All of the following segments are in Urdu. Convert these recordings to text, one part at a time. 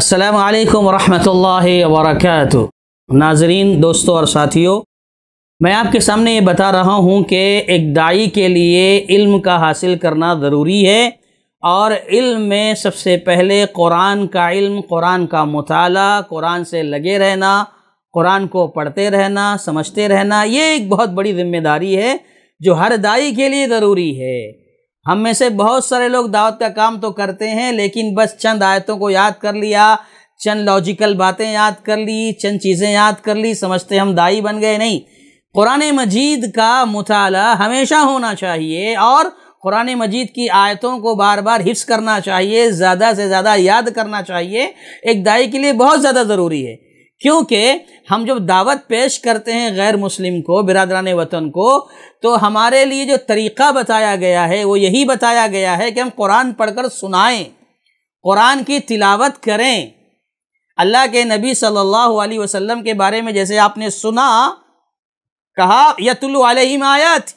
السلام علیکم ورحمۃ اللہ وبرکاتہ ناظرین دوستوں اور ساتھیوں میں آپ کے سامنے یہ بتا رہا ہوں کہ ایک دائی کے لیے علم کا حاصل کرنا ضروری ہے اور علم میں سب سے پہلے قرآن کا علم قرآن کا مطالعہ قرآن سے لگے رہنا قرآن کو پڑھتے رہنا سمجھتے رہنا یہ ایک بہت بڑی ذمہ داری ہے جو ہر دائی کے لیے ضروری ہے ہم میں سے بہت سارے لوگ دعوت کا کام تو کرتے ہیں لیکن بس چند آیتوں کو یاد کر لیا چند لاجیکل باتیں یاد کر لی چند چیزیں یاد کر لی سمجھتے ہم دائی بن گئے نہیں قرآن مجید کا مطالعہ ہمیشہ ہونا چاہیے اور قرآن مجید کی آیتوں کو بار بار حفظ کرنا چاہیے زیادہ سے زیادہ یاد کرنا چاہیے ایک دائی کے لیے بہت زیادہ ضروری ہے کیونکہ ہم جب دعوت پیش کرتے ہیں غیر مسلم کو برادران وطن کو تو ہمارے لیے جو طریقہ بتایا گیا ہے وہ یہی بتایا گیا ہے کہ ہم قرآن پڑھ کر سنائیں قرآن کی تلاوت کریں اللہ کے نبی صلی اللہ علیہ وسلم کے بارے میں جیسے آپ نے سنا کہا یت علیہم آیات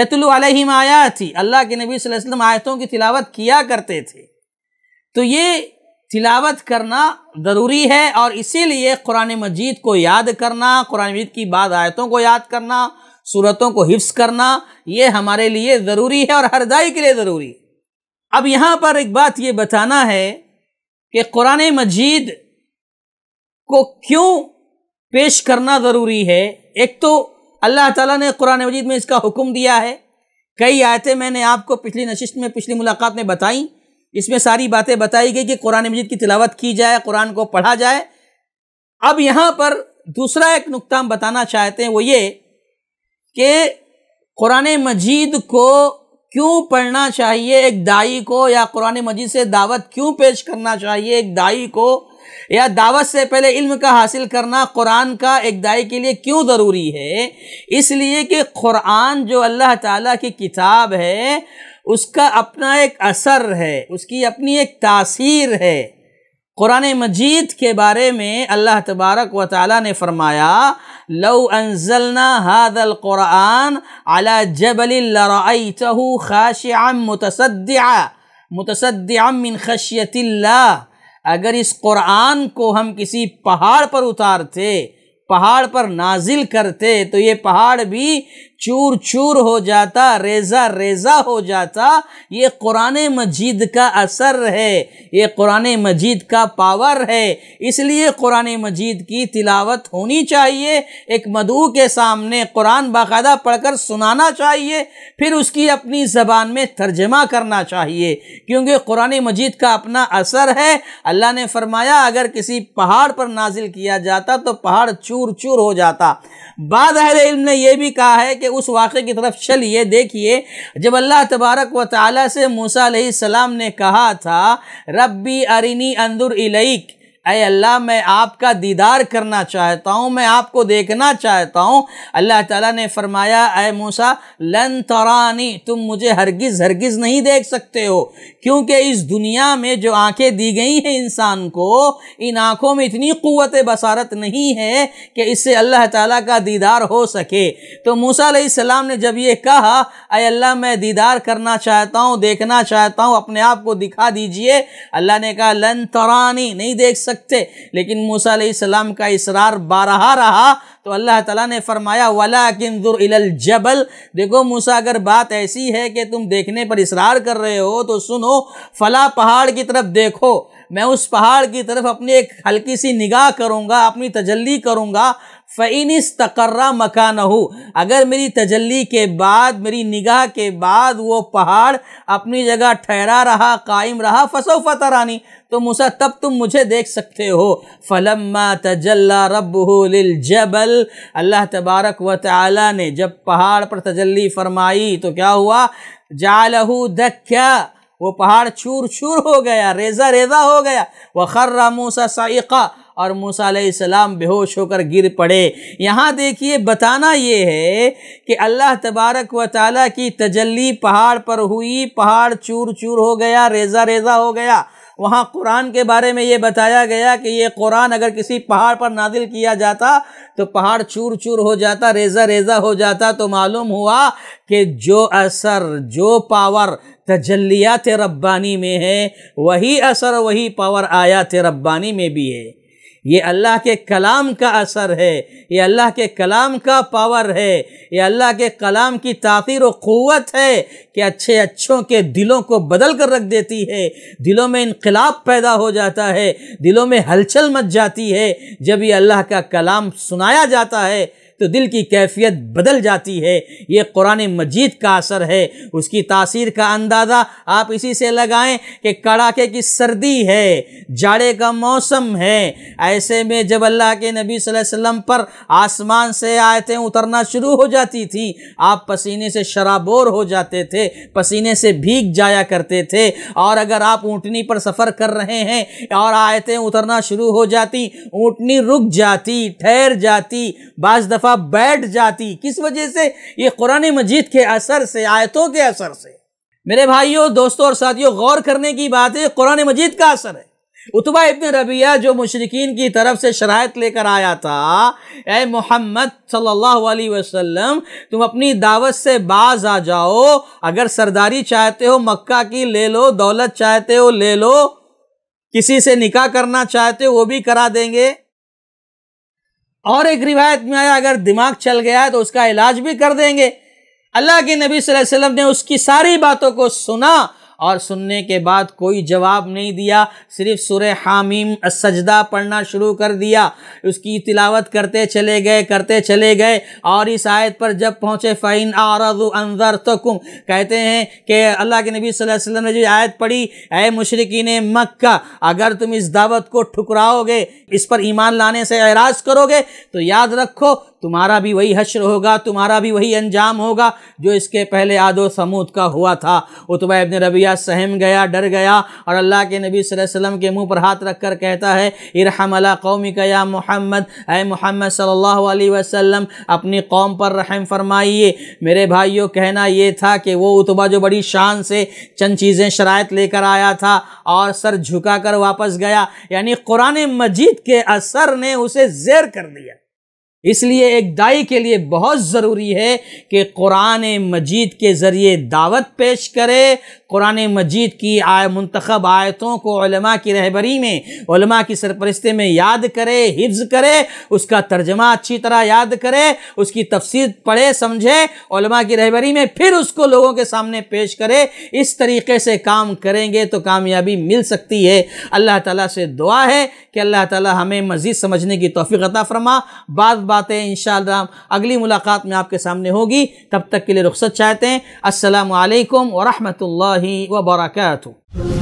یت علیہم آیات اللہ کے نبی صلی اللہ علیہ وسلم آیتوں کی تلاوت کیا کرتے تھے تو یہ تلاوت کرنا ضروری ہے اور اسی لیے قرآن مجید کو یاد کرنا قرآن مجید کی بعض آیتوں کو یاد کرنا صورتوں کو حفظ کرنا یہ ہمارے لیے ضروری ہے اور ہر دائی کے لیے ضروری ہے اب یہاں پر ایک بات یہ بتانا ہے کہ قرآن مجید کو کیوں پیش کرنا ضروری ہے ایک تو اللہ تعالیٰ نے قرآن مجید میں اس کا حکم دیا ہے کئی آیتیں میں نے آپ کو پچھلی نششت میں پچھلی ملاقات میں بتائیں اس میں ساری باتیں بتائی گئی کہ قرآن مجید کی تلاوت کی جائے قرآن کو پڑھا جائے اب یہاں پر دوسرا ایک نقطہ بتانا چاہتے ہیں وہ یہ کہ قرآن مجید کو کیوں پڑھنا چاہیے ایک دائی کو یا قرآن مجید سے دعوت کیوں پیش کرنا چاہیے ایک دائی کو یا دعوت سے پہلے علم کا حاصل کرنا قرآن کا ایک دائی کے لیے کیوں ضروری ہے اس لیے کہ قرآن جو اللہ تعالیٰ کی کتاب ہے اس کا اپنا ایک اثر ہے اس کی اپنی ایک تاثیر ہے قرآن مجید کے بارے میں اللہ تبارک و تعالیٰ نے فرمایا لو انزلنا هذا القرآن على جبل لرأيته خاشعا متصدعا متصدعا من خشیت اللہ اگر اس قرآن کو ہم کسی پہاڑ پر اتارتے تھے پہاڑ پر نازل کرتے تو یہ پہاڑ بھی چور چور ہو جاتا ریزہ ریزہ ہو جاتا یہ قرآن مجید کا اثر ہے یہ قرآن مجید کا پاور ہے اس لیے قرآن مجید کی تلاوت ہونی چاہیے ایک مدعو کے سامنے قرآن باقاعدہ پڑھ کر سنانا چاہیے پھر اس کی اپنی زبان میں ترجمہ کرنا چاہیے کیونکہ قرآن مجید کا اپنا اثر ہے اللہ نے فرمایا اگر کسی پہاڑ پر نازل کیا جاتا تو پہاڑ چور چور چور ہو جاتا بعض علم نے یہ بھی کہا ہے کہ اس واقعے کی طرف چلیے دیکھیے جب اللہ تبارک و تعالی سے موسیٰ علیہ السلام نے کہا تھا ربی ارینی اندر الیک اے اللہ میں آپ کا دیدار کرنا چاہتا ہوں میں آپ کو دیکھنا چاہتا ہوں اللہ تعالیٰ نے فرمایا اے موسا لن ترانی تم مجھے ہرگز ہرگز نہیں دیکھ سکتے ہو کیونکہ اس دنیا میں جو آنکھیں دی گئی ہیں انسان کو ان آنکھوں میں اتنی قوت بصارت نہیں ہے کہ اس سے اللہ تعالیٰ کا دیدار ہو سکے تو موسا علیہ السلام نے جب یہ کہا اے اللہ میں دیدار کرنا چاہتا ہوں دیکھنا چاہتا ہوں اپنے آپ کو دکھا دیجئے اللہ نے کہا لن ترانی نہیں دیکھ سک سکتے لیکن موسیٰ علیہ السلام کا اصرار بارہا رہا تو اللہ تعالیٰ نے فرمایا ولا کنظر الجبل دیکھو موسیٰ اگر بات ایسی ہے کہ تم دیکھنے پر اصرار کر رہے ہو تو سنو فلا پہاڑ کی طرف دیکھو میں اس پہاڑ کی طرف اپنی ایک ہلکی سی نگاہ کروں گا اپنی تجلی کروں گا فعین استقرہ مکان اگر میری تجلی کے بعد میری نگاہ کے بعد وہ پہاڑ اپنی جگہ ٹھہرا رہا قائم رہا فصو فترانی تو موسیٰ تب تم مجھے دیکھ سکتے ہو فلما تجلّہ رب للجبل اللہ تبارک و تعالی نے جب پہاڑ پر تجلی فرمائی تو کیا ہوا جالہ دک وہ پہاڑ چور چور ہو گیا ریزہ ریزہ ہو گیا وہ مُوسَى موسہ سائقہ اور موسیٰ علیہ السلام بے ہوش ہو کر گر پڑے یہاں دیکھیے بتانا یہ ہے کہ اللہ تبارک و تعالیٰ کی تجلی پہاڑ پر ہوئی پہاڑ چور چور ہو گیا ریزہ ریزہ ہو گیا وہاں قرآن کے بارے میں یہ بتایا گیا کہ یہ قرآن اگر کسی پہاڑ پر نادل کیا جاتا تو پہاڑ چور چور ہو جاتا ریزہ ریزہ ہو جاتا تو معلوم ہوا کہ جو اثر جو پاور تجلیات ربانی میں ہے وہی اثر وہی پاور آیات ربانی میں بھی ہے یہ اللہ کے کلام کا اثر ہے یہ اللہ کے کلام کا پاور ہے یہ اللہ کے کلام کی تاثیر و قوت ہے کہ اچھے اچھوں کے دلوں کو بدل کر رکھ دیتی ہے دلوں میں انقلاب پیدا ہو جاتا ہے دلوں میں ہلچل مچ جاتی ہے جب یہ اللہ کا کلام سنایا جاتا ہے تو دل کی کیفیت بدل جاتی ہے یہ قرآن مجید کا اثر ہے اس کی تاثیر کا اندازہ آپ اسی سے لگائیں کہ کڑاکے کی سردی ہے جاڑے کا موسم ہے ایسے میں جب اللہ کے نبی صلی اللہ علیہ وسلم پر آسمان سے آیتیں اترنا شروع ہو جاتی تھی آپ پسینے سے شرابور ہو جاتے تھے پسینے سے بھیگ جایا کرتے تھے اور اگر آپ اونٹنی پر سفر کر رہے ہیں اور آیتیں اترنا شروع ہو جاتی اونٹنی رک جاتی ٹھہر جاتی بعض دفعہ دفعہ بیٹھ جاتی کس وجہ سے یہ قرآن مجید کے اثر سے آیتوں کے اثر سے میرے بھائیوں دوستوں اور ساتھیوں غور کرنے کی بات ہے قرآن مجید کا اثر ہے اتبا ابن ربیہ جو مشرقین کی طرف سے شرائط لے کر آیا تھا اے محمد صلی اللہ علیہ وسلم تم اپنی دعوت سے باز آ جاؤ اگر سرداری چاہتے ہو مکہ کی لے لو دولت چاہتے ہو لے لو کسی سے نکاح کرنا چاہتے ہو وہ بھی کرا دیں گے اور ایک روایت میں آیا اگر دماغ چل گیا ہے تو اس کا علاج بھی کر دیں گے اللہ کے نبی صلی اللہ علیہ وسلم نے اس کی ساری باتوں کو سنا اور سننے کے بعد کوئی جواب نہیں دیا صرف سورہ حامیم السجدہ پڑھنا شروع کر دیا اس کی تلاوت کرتے چلے گئے کرتے چلے گئے اور اس آیت پر جب پہنچے فعین اور کہتے ہیں کہ اللہ کے نبی صلی اللہ علیہ وسلم نے جو آیت پڑھی اے مشرقین مکہ اگر تم اس دعوت کو ٹھکراؤ گے اس پر ایمان لانے سے اعراض کرو گے تو یاد رکھو تمہارا بھی وہی حشر ہوگا تمہارا بھی وہی انجام ہوگا جو اس کے پہلے آد و سمود کا ہوا تھا اتبا ابن ربیہ سہم گیا ڈر گیا اور اللہ کے نبی صلی اللہ علیہ وسلم کے منہ پر ہاتھ رکھ کر کہتا ہے ارحم اللہ قومی کا یا محمد اے محمد صلی اللہ علیہ وسلم اپنی قوم پر رحم فرمائیے میرے بھائیوں کہنا یہ تھا کہ وہ اتبا جو بڑی شان سے چند چیزیں شرائط لے کر آیا تھا اور سر جھکا کر واپس گیا یعنی قرآن مجید کے اثر نے اسے زیر کر دیا اس لیے ایک دائی کے لیے بہت ضروری ہے کہ قرآن مجید کے ذریعے دعوت پیش کرے قرآن مجید کی منتخب آیتوں کو علماء کی رہبری میں علماء کی سرپرستی میں یاد کرے حفظ کرے اس کا ترجمہ اچھی طرح یاد کرے اس کی تفسیر پڑھے سمجھے علماء کی رہبری میں پھر اس کو لوگوں کے سامنے پیش کرے اس طریقے سے کام کریں گے تو کامیابی مل سکتی ہے اللہ تعالیٰ سے دعا ہے کہ اللہ تعالیٰ ہمیں مزید سمجھنے کی توفیق عطا فرما بعض باتیں انشاءاللہ اگلی ملاقات میں آپ کے سامنے ہوگی تب تک کے لیے رخصت چاہتے ہیں السلام علیکم ورحمۃ اللہ وبرکاتہ